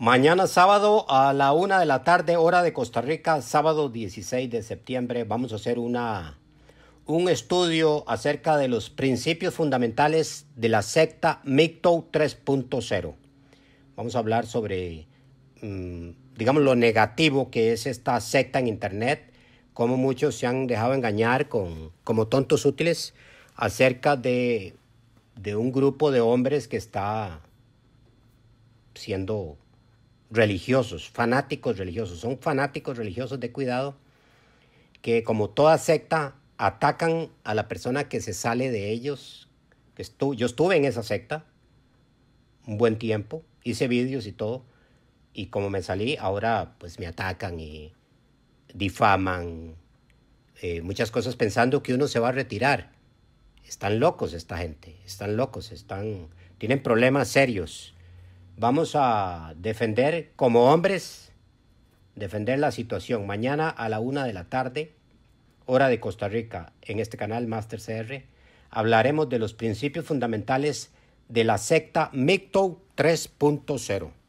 Mañana sábado a la una de la tarde, hora de Costa Rica, sábado 16 de septiembre, vamos a hacer una, un estudio acerca de los principios fundamentales de la secta MGTOW 3.0. Vamos a hablar sobre, mm, digamos, lo negativo que es esta secta en Internet, cómo muchos se han dejado engañar con, como tontos útiles acerca de un grupo de hombres que está siendo religiosos, fanáticos religiosos, son fanáticos religiosos de cuidado que como toda secta atacan a la persona que se sale de ellos. Que yo estuve en esa secta un buen tiempo, hice vídeos y todo, y como me salí, ahora pues me atacan y difaman, eh, muchas cosas pensando que uno se va a retirar. Están locos esta gente, están locos, están, tienen problemas serios. Vamos a defender como hombres, defender la situación. Mañana a la una de la tarde, hora de Costa Rica, en este canal Master CR, hablaremos de los principios fundamentales de la secta punto 3.0.